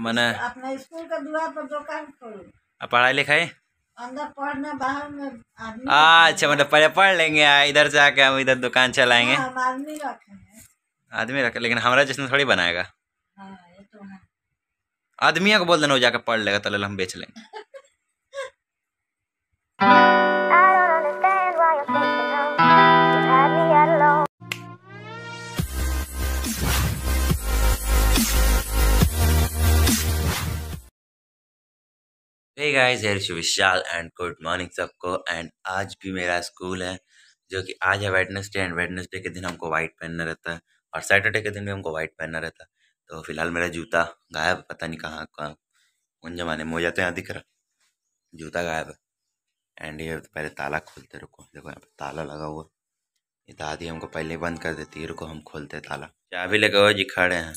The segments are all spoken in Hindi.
मैंने स्कूल का पर दुकान खोलो पढ़ाई लिखाई अंदर पढ़ना बाहर में अच्छा मतलब पहले पढ़ लेंगे इधर से आके हम इधर दुकान चलाएंगे हाँ, आदमी रखे आदमी रखे लेकिन हमारा जिसने थोड़ी बनाएगा हाँ, तो आदमिया को बोल देना वो जाकर पढ़ लेगा तो हम बेच लेंगे hey guys here Vishal and good morning सबको एंड आज भी मेरा स्कूल है जो कि आज है वेडनेसडे एंड वेडनेसडे के दिन हमको वाइट पहनना रहता है और सैटरडे के दिन भी हमको वाइट पहनना रहता है तो फिलहाल मेरा जूता गायब पता नहीं कहाँ कहाँ उन जमाने में हो जाते यहाँ दिख रहा जूता गायब है एंड ये पहले ताला खोलते रुको देखो यहाँ पे ताला लगा हुआ ये दादी हमको पहले बंद कर देती है रुको हम खोलते ताला चाबी लगा हुआ जी खड़े हैं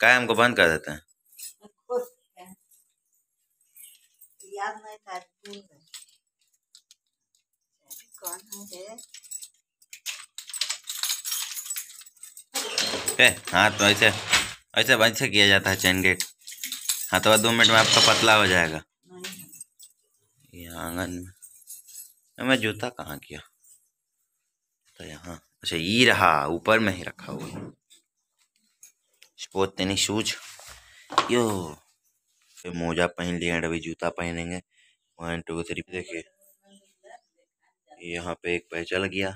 क्या हमको बंद कर देते हैं याद явно это арбузы. Кон है हाँ तो ऐसे ऐसे ऐसे किया जाता है चैन गेट हाँ तो दो मिनट में आपका पतला हो जाएगा ये आंगन में मैं जूता कहाँ किया तो यहाँ अच्छा ये रहा ऊपर में ही रखा हुआ स्पोर्ट तेनी शूज यो फिर मोजा पहन लिए अभी जूता पहनेंगे वन टू थ्री देखिए यहाँ पे एक पैर चल गया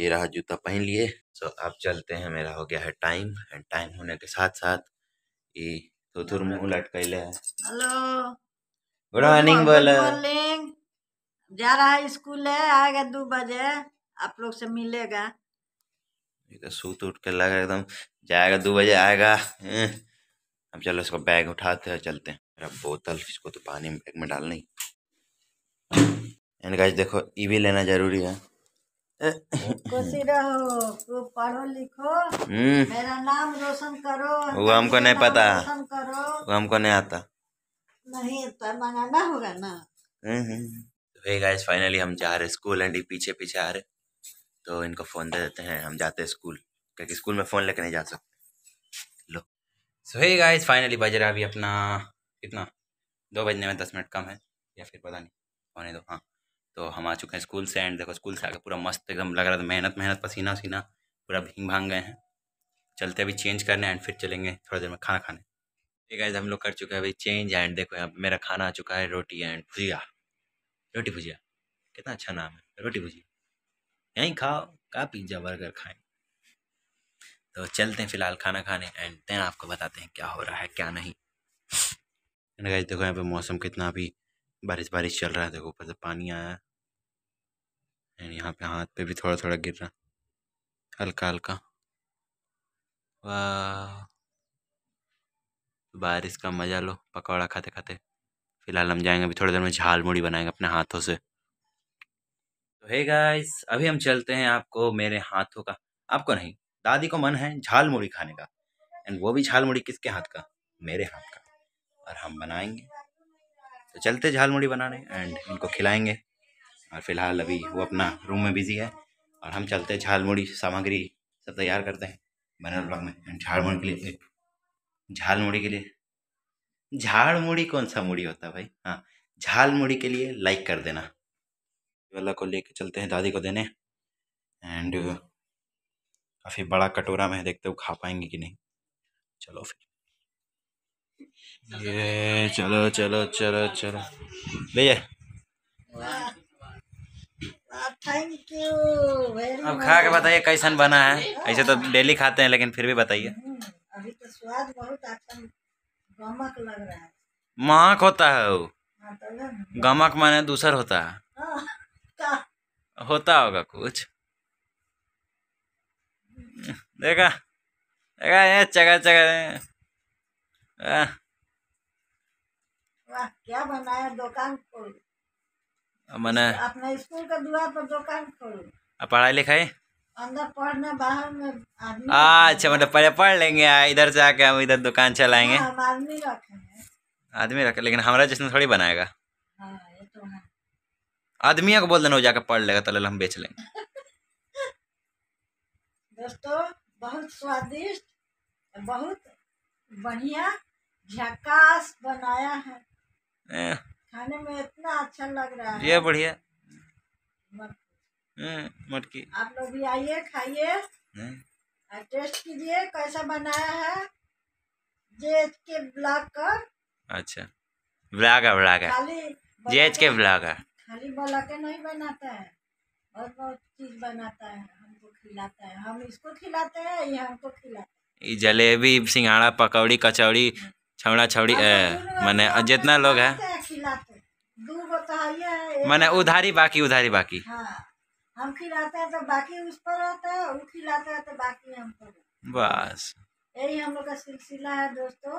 ये रहा जूता पहन लिए सो अब चलते हैं मेरा हो गया है टाइम एंड टाइम होने के साथ साथ ये थुथुर मुँह उलट कैले है हेलो गुड मॉर्निंग बोले जा रहा है स्कूल है आएगा दो बजे आप लोग से मिलेगा तो सूत उठ के लगा एकदम जाएगा दो बजे आएगा अब चलो इसका बैग उठाते हैं चलते हैं मेरा बोतल इसको तो पानी बैग में डालना ही एंड गाइस देखो ई भी लेना जरूरी है रहो पढ़ो लिखो हम्म। मेरा नाम रोशन करो वो हमको नहीं पता करो वो हमको नहीं आता नहीं तो होगा ना हम्म, हम्म, तो फाइनली हम जा रहे स्कूल एंड पीछे पीछे आ रहे तो इनको फ़ोन दे देते हैं हम जाते हैं स्कूल क्योंकि स्कूल में फ़ोन लेके नहीं जा सकते सो हे गाइस फाइनली बज रहा अभी अपना कितना दो बजने में दस मिनट कम है या फिर पता नहीं होने दो हाँ तो हम आ चुके हैं स्कूल से एंड देखो स्कूल से आकर पूरा मस्त एकदम लग रहा था मेहनत मेहनत पसीना सीना पूरा भींग भांग गए हैं चलते अभी चेंज करने एंड फिर चलेंगे थोड़ा देर में खाना खाने ठीक है हम लोग कर चुके हैं अभी चेंज एंड देखो यहाँ मेरा खाना आ चुका है रोटी एंड भुजिया रोटी भुजिया कितना अच्छा नाम है रोटी भुजिया यहीं खाओ का पिज्ज़ा बर्गर खाएँ तो चलते हैं फिलहाल खाना खाने एंड देन आपको बताते हैं क्या हो रहा है क्या नहीं एंड गाइस देखो यहाँ पे मौसम कितना अभी बारिश बारिश चल रहा है देखो ऊपर से पानी आया एंड यहाँ पे हाथ पे भी थोड़ा थोड़ा गिर रहा हल्का हल्का वाह बारिश का मज़ा लो पकौड़ा खाते खाते फिलहाल हम जाएंगे अभी थोड़ी देर में झाल मुड़ी बनाएंगे अपने हाथों से तो हे गाइस अभी हम चलते हैं आपको मेरे हाथों का आपको नहीं दादी को मन है झाल मुड़ी खाने का एंड वो भी झाल मुड़ी किसके हाथ का मेरे हाथ का और हम बनाएंगे तो चलते झाल मुड़ी बनाने एंड इनको खिलाएंगे और फिलहाल अभी वो अपना रूम में बिज़ी है और हम चलते झाल मुड़ी सामग्री सब तैयार करते हैं बनल ब्लॉग में एंड झाड़ मुड़ी के लिए झाल मुड़ी के लिए झाड़ मुड़ी कौन सा मुड़ी होता है भाई हाँ झाल मुड़ी के लिए लाइक कर देना वाला को लेके चलते हैं दादी को देने एंड काफ़ी बड़ा कटोरा में है देखते हो खा पाएंगे कि नहीं चलो फिर ये चलो चलो चलो चलो भैया थैंक यू अब खा के बताइए कैसन बना है ऐसे तो डेली खाते हैं लेकिन फिर भी बताइए हम्म, अभी तो स्वाद बहुत अच्छा लग रहा है महक होता है वो हाँ, तो गमक माने दूसर होता है हाँ, हाँ। होता होगा कुछ देखा देखा ये चगा चगा वाह क्या बनाया दुकान खोल मैंने अपने स्कूल का द्वार पर दुकान खोल पढ़ाई लिखाई अंदर पढ़ने बाहर में आदमी अच्छा मतलब पहले पढ़ लेंगे इधर से आके हम इधर दुकान चलाएंगे हाँ, आदमी रखे आदमी रखे लेकिन हमारा जिसने थोड़ी बनाएगा हाँ, तो आदमिया को बोल देना वो जाकर पढ़ लेगा तो हम बेच लेंगे दोस्तों बहुत स्वादिष्ट बहुत बढ़िया झकास बनाया है खाने में इतना अच्छा लग रहा है ये बढ़िया हम्म, मटकी आप लोग भी आइए खाइए हम्म। टेस्ट कीजिए कैसा बनाया है जेज के ब्लॉग कर अच्छा ब्लॉग ब्लॉगर ब्लॉगर खाली जेज के ब्लॉग है खाली ब्लॉग नहीं बनाता है बहुत बहुत चीज बनाता है खिलाते हैं हम इसको खिलाते हैं ये हमको खिलाता है जलेबी सिंघाड़ा पकौड़ी कचौड़ी छौड़ा छौड़ी हाँ, मैंने जितना लोग है मैंने उधारी बाकी उधारी बाकी हाँ, हम खिलाते हैं तो बाकी उस पर रहता है वो खिलाता है तो बाकी हम पर बस यही हम लोग का सिलसिला है दोस्तों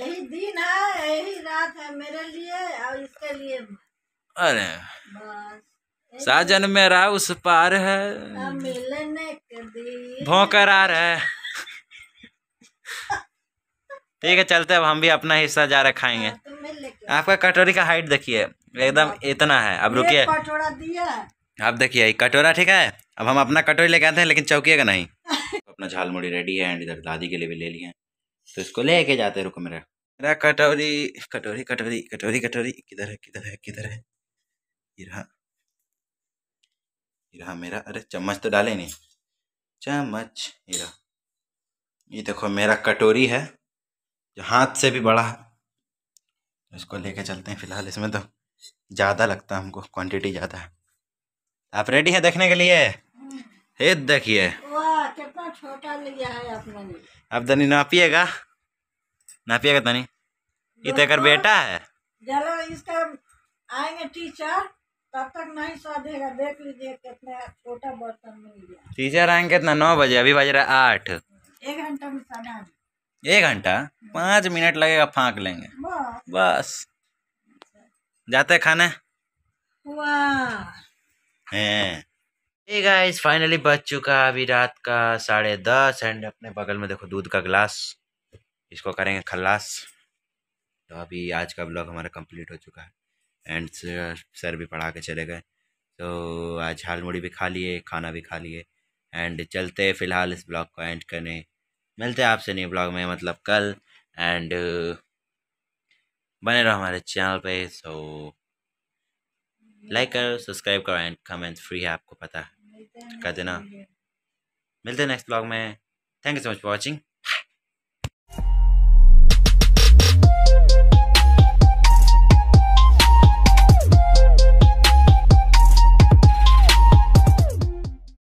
यही दिन है यही रात है मेरे लिए और इसके लिए अरे बस साजन मेरा उस पार है भोंकर आ रहा है ठीक है चलते अब हम भी अपना हिस्सा जा रहा खाएंगे हाँ, आपका कटोरी का हाइट देखिए एकदम हाँ। इतना है अब रुकिए आप देखिए कटोरा ठीक है अब हम अपना कटोरी लेके आते हैं लेकिन चौकिएगा नहीं अपना झाल मुड़ी रेडी है एंड इधर दादी के लिए भी ले लिए हैं तो इसको लेके जाते रुको मेरा मेरा कटोरी कटोरी कटोरी कटोरी कटोरी किधर है किधर है किधर है ये रहा ये रहा मेरा अरे चम्मच तो डाले नहीं चम्मच ये रहा ये देखो मेरा कटोरी है जो हाथ से भी बड़ा है इसको लेके चलते हैं फिलहाल इसमें तो ज़्यादा लगता है हमको क्वांटिटी ज़्यादा है आप रेडी है देखने के लिए ये देखिए कितना छोटा लिया है आपने अब धनी नापिएगा नापिएगा धनी ये तो एक बेटा है चलो इसका आएंगे टीचर तब तक नहीं सधेगा देख लीजिए कितना छोटा बर्तन मिल गया टीचर आएंगे कितना नौ बजे अभी बज रहा है आठ एक घंटा में साढ़े एक घंटा पाँच मिनट लगेगा फाँक लेंगे बस जाते खाने हैं गाइस फाइनली बच चुका अभी रात का साढ़े दस एंड अपने बगल में देखो दूध का ग्लास इसको करेंगे खल्लास तो अभी आज का ब्लॉग हमारा कंप्लीट हो चुका है एंड सर भी पढ़ा के चले गए तो आज हाल मुड़ी भी खा लिए खाना भी खा लिए एंड चलते फ़िलहाल इस ब्लॉग को एंड करने मिलते हैं आपसे न्यू ब्लॉग में मतलब कल एंड बने रहो हमारे चैनल पे सो लाइक करो सब्सक्राइब करो एंड कमेंट फ्री है आपको पता है कर देना मिलते हैं नेक्स्ट ब्लॉग में thank you so much for watching